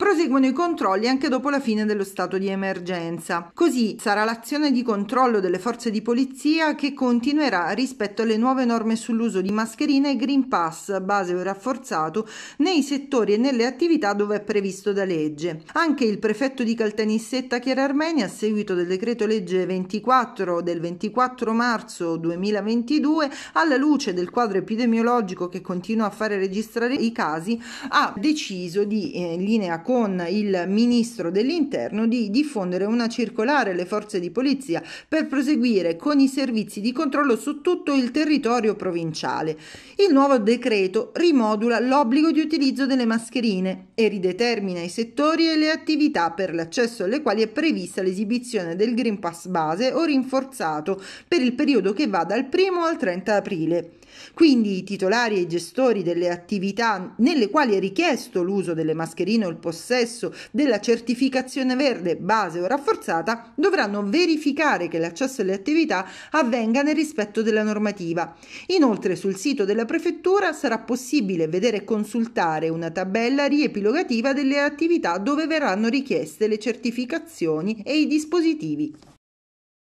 proseguono i controlli anche dopo la fine dello stato di emergenza. Così sarà l'azione di controllo delle forze di polizia che continuerà rispetto alle nuove norme sull'uso di mascherine e Green Pass, base o rafforzato, nei settori e nelle attività dove è previsto da legge. Anche il prefetto di Caltanissetta Chiara Armenia, a seguito del decreto legge 24 del 24 marzo 2022, alla luce del quadro epidemiologico che continua a fare registrare i casi, ha deciso di, eh, in linea con il ministro dell'interno di diffondere una circolare alle forze di polizia per proseguire con i servizi di controllo su tutto il territorio provinciale. Il nuovo decreto rimodula l'obbligo di utilizzo delle mascherine e ridetermina i settori e le attività per l'accesso alle quali è prevista l'esibizione del Green Pass base o rinforzato per il periodo che va dal 1 al 30 aprile. Quindi i titolari e i gestori delle attività nelle quali è richiesto l'uso delle mascherine o il possesso possesso della certificazione verde base o rafforzata dovranno verificare che l'accesso alle attività avvenga nel rispetto della normativa. Inoltre sul sito della prefettura sarà possibile vedere e consultare una tabella riepilogativa delle attività dove verranno richieste le certificazioni e i dispositivi.